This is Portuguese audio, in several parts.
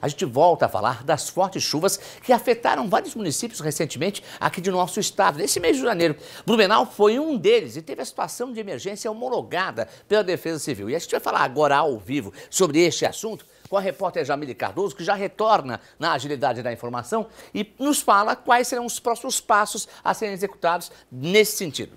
A gente volta a falar das fortes chuvas que afetaram vários municípios recentemente aqui de nosso estado. Nesse mês de janeiro, Blumenau foi um deles e teve a situação de emergência homologada pela Defesa Civil. E a gente vai falar agora ao vivo sobre este assunto com a repórter Jamile Cardoso, que já retorna na agilidade da informação e nos fala quais serão os próximos passos a serem executados nesse sentido.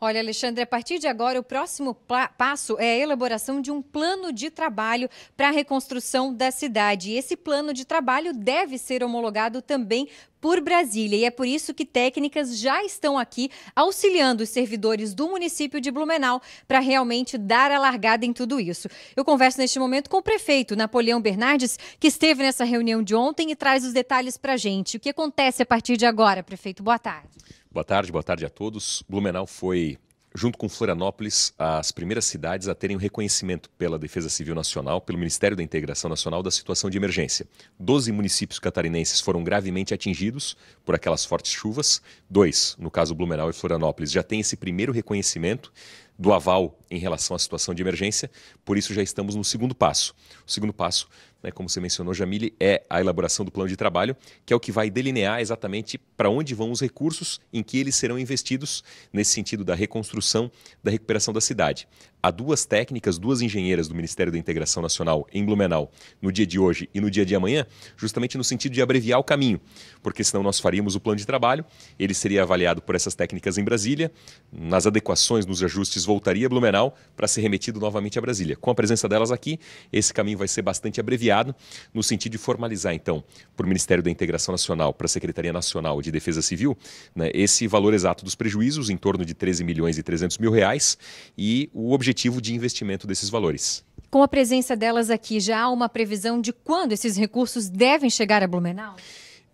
Olha, Alexandre, a partir de agora, o próximo passo é a elaboração de um plano de trabalho para a reconstrução da cidade. E esse plano de trabalho deve ser homologado também por Brasília. E é por isso que técnicas já estão aqui auxiliando os servidores do município de Blumenau para realmente dar a largada em tudo isso. Eu converso neste momento com o prefeito Napoleão Bernardes, que esteve nessa reunião de ontem e traz os detalhes para a gente. O que acontece a partir de agora, prefeito? Boa tarde. Boa tarde, boa tarde a todos. Blumenau foi, junto com Florianópolis, as primeiras cidades a terem o reconhecimento pela Defesa Civil Nacional, pelo Ministério da Integração Nacional, da situação de emergência. Doze municípios catarinenses foram gravemente atingidos por aquelas fortes chuvas. Dois, no caso Blumenau e Florianópolis, já têm esse primeiro reconhecimento do aval em relação à situação de emergência, por isso já estamos no segundo passo. O segundo passo, né, como você mencionou, Jamile, é a elaboração do plano de trabalho, que é o que vai delinear exatamente para onde vão os recursos, em que eles serão investidos nesse sentido da reconstrução, da recuperação da cidade. Há duas técnicas, duas engenheiras do Ministério da Integração Nacional em Blumenau no dia de hoje e no dia de amanhã, justamente no sentido de abreviar o caminho, porque senão nós faríamos o plano de trabalho, ele seria avaliado por essas técnicas em Brasília, nas adequações, nos ajustes, voltaria a Blumenau para ser remetido novamente a Brasília. Com a presença delas aqui, esse caminho vai ser bastante abreviado, no sentido de formalizar, então, para o Ministério da Integração Nacional, para a Secretaria Nacional de Defesa Civil, né, esse valor exato dos prejuízos, em torno de 13 milhões e 300 mil reais, e o objetivo objetivo de investimento desses valores. Com a presença delas aqui, já há uma previsão de quando esses recursos devem chegar a Blumenau?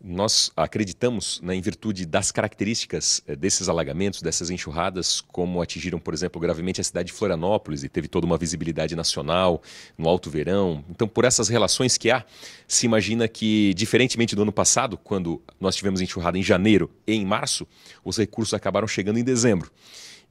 nós acreditamos, né, em virtude das características eh, desses alagamentos, dessas enxurradas, como atingiram, por exemplo, gravemente a cidade de Florianópolis e teve toda uma visibilidade nacional no alto verão. Então, por essas relações que há, se imagina que, diferentemente do ano passado, quando nós tivemos enxurrada em janeiro e em março, os recursos acabaram chegando em dezembro.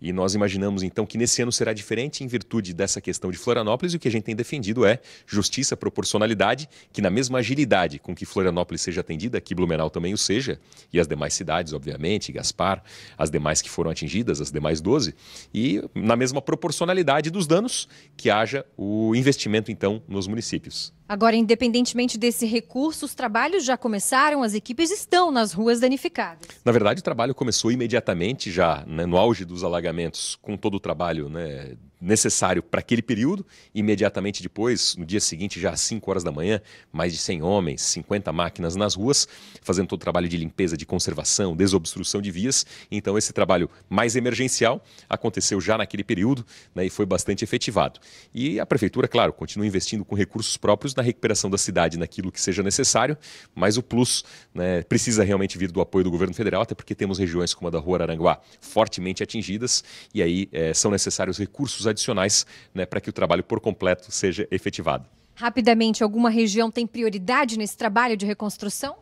E nós imaginamos então que nesse ano será diferente em virtude dessa questão de Florianópolis, e o que a gente tem defendido é justiça, proporcionalidade, que na mesma agilidade com que Florianópolis seja atendida, que Blumenau também o seja, e as demais cidades, obviamente, Gaspar, as demais que foram atingidas, as demais 12, e na mesma proporcionalidade dos danos, que haja o investimento então nos municípios. Agora, independentemente desse recurso, os trabalhos já começaram, as equipes estão nas ruas danificadas. Na verdade, o trabalho começou imediatamente já né, no auge dos alagamentos com todo o trabalho né, necessário para aquele período. Imediatamente depois, no dia seguinte, já às 5 horas da manhã, mais de 100 homens, 50 máquinas nas ruas, fazendo todo o trabalho de limpeza, de conservação, desobstrução de vias. Então, esse trabalho mais emergencial aconteceu já naquele período né, e foi bastante efetivado. E a prefeitura, claro, continua investindo com recursos próprios na recuperação da cidade, naquilo que seja necessário, mas o plus né, precisa realmente vir do apoio do governo federal, até porque temos regiões como a da Rua Aranguá fortemente atingidas e aí é, são necessários recursos adicionais né, para que o trabalho por completo seja efetivado. Rapidamente, alguma região tem prioridade nesse trabalho de reconstrução?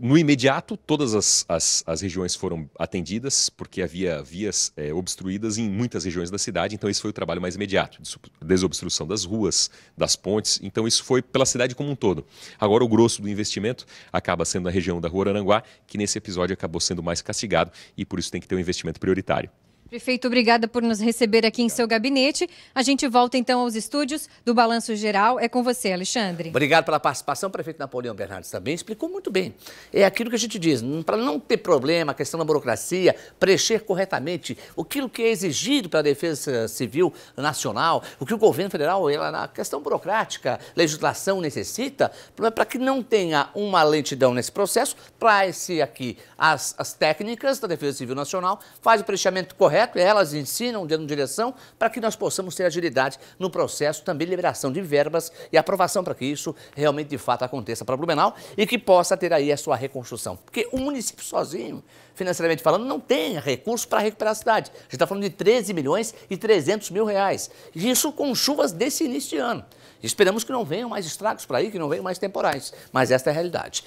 No imediato, todas as, as, as, regiões foram atendidas, porque havia vias é, obstruídas em muitas regiões da cidade, então esse foi o trabalho mais imediato, desobstrução das ruas, das pontes, então isso foi pela cidade como um todo. Agora, o grosso do investimento acaba sendo na região da Rua Aranguá, que nesse episódio acabou sendo mais castigado e por isso tem que ter um investimento prioritário. Prefeito, obrigada por nos receber aqui em seu gabinete. A gente volta então aos estúdios do Balanço Geral. É com você, Alexandre. Obrigado pela participação. prefeito Napoleão Bernardes também explicou muito bem. É aquilo que a gente diz, para não ter problema, a questão da burocracia, preencher corretamente aquilo que é exigido para a Defesa Civil Nacional, o que o governo federal, ela, na questão burocrática, legislação necessita, para que não tenha uma lentidão nesse processo, traz-se aqui as, as técnicas da Defesa Civil Nacional, faz o preenchimento correto correto, elas ensinam, dando direção, para que nós possamos ter agilidade no processo, também liberação de verbas e aprovação para que isso realmente de fato aconteça para Blumenau e que possa ter aí a sua reconstrução. Porque o município sozinho, financeiramente falando, não tem recursos para recuperar a cidade. A gente está falando de 13 milhões e 300 mil reais. Isso com chuvas desse início de ano. Esperamos que não venham mais estragos para aí, que não venham mais temporais, mas esta é a realidade.